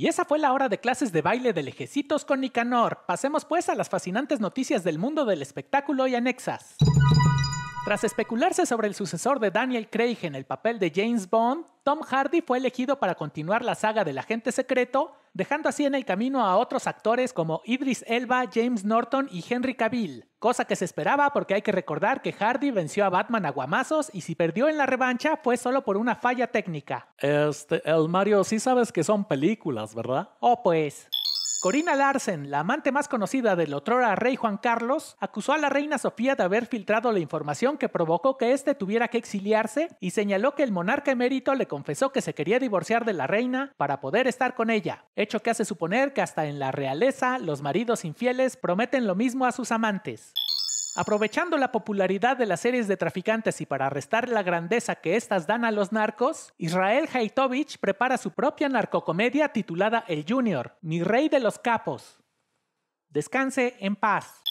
Y esa fue la hora de clases de baile de lejecitos con Nicanor. Pasemos pues a las fascinantes noticias del mundo del espectáculo y anexas. Tras especularse sobre el sucesor de Daniel Craig en el papel de James Bond, Tom Hardy fue elegido para continuar la saga del agente secreto, dejando así en el camino a otros actores como Idris Elba, James Norton y Henry Cavill, cosa que se esperaba porque hay que recordar que Hardy venció a Batman a guamazos y si perdió en la revancha fue solo por una falla técnica. Este, el Mario, sí sabes que son películas, ¿verdad? Oh, pues. Corina Larsen, la amante más conocida del otrora rey Juan Carlos, acusó a la reina Sofía de haber filtrado la información que provocó que éste tuviera que exiliarse y señaló que el monarca emérito le confesó que se quería divorciar de la reina para poder estar con ella, hecho que hace suponer que hasta en la realeza los maridos infieles prometen lo mismo a sus amantes. Aprovechando la popularidad de las series de traficantes y para arrestar la grandeza que éstas dan a los narcos, Israel Haitovich prepara su propia narcocomedia titulada El Junior, mi rey de los capos. Descanse en paz.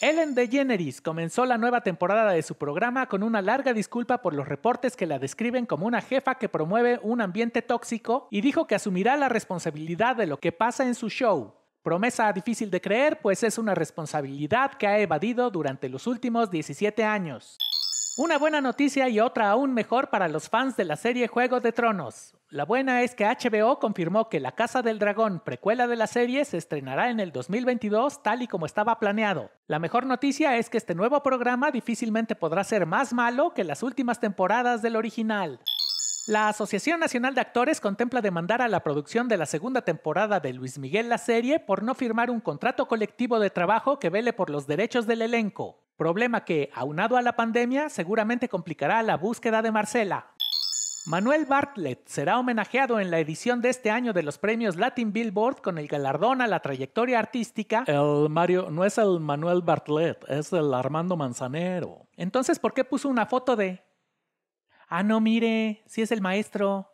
Ellen DeGeneres comenzó la nueva temporada de su programa con una larga disculpa por los reportes que la describen como una jefa que promueve un ambiente tóxico y dijo que asumirá la responsabilidad de lo que pasa en su show. Promesa difícil de creer, pues es una responsabilidad que ha evadido durante los últimos 17 años. Una buena noticia y otra aún mejor para los fans de la serie Juego de Tronos. La buena es que HBO confirmó que La Casa del Dragón, precuela de la serie, se estrenará en el 2022 tal y como estaba planeado. La mejor noticia es que este nuevo programa difícilmente podrá ser más malo que las últimas temporadas del original. La Asociación Nacional de Actores contempla demandar a la producción de la segunda temporada de Luis Miguel la serie por no firmar un contrato colectivo de trabajo que vele por los derechos del elenco, problema que, aunado a la pandemia, seguramente complicará la búsqueda de Marcela. Manuel Bartlett será homenajeado en la edición de este año de los premios Latin Billboard con el galardón a la trayectoria artística. El Mario no es el Manuel Bartlett, es el Armando Manzanero. Entonces, ¿por qué puso una foto de Ah, no, mire, si es el maestro.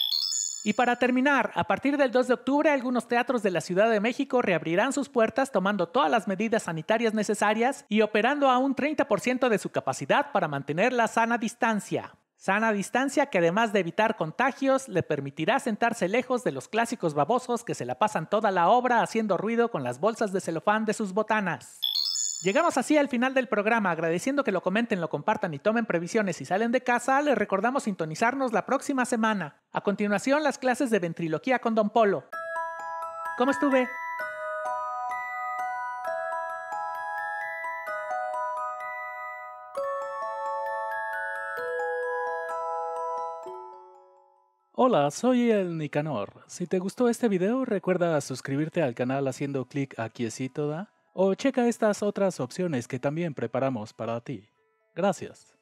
Y para terminar, a partir del 2 de octubre algunos teatros de la Ciudad de México reabrirán sus puertas tomando todas las medidas sanitarias necesarias y operando a un 30% de su capacidad para mantener la sana distancia. Sana distancia que además de evitar contagios le permitirá sentarse lejos de los clásicos babosos que se la pasan toda la obra haciendo ruido con las bolsas de celofán de sus botanas. Llegamos así al final del programa, agradeciendo que lo comenten, lo compartan y tomen previsiones. y salen de casa, les recordamos sintonizarnos la próxima semana. A continuación, las clases de ventriloquía con Don Polo. ¿Cómo estuve? Hola, soy el Nicanor. Si te gustó este video, recuerda suscribirte al canal haciendo clic aquí, ¿sí, toda? o checa estas otras opciones que también preparamos para ti. Gracias.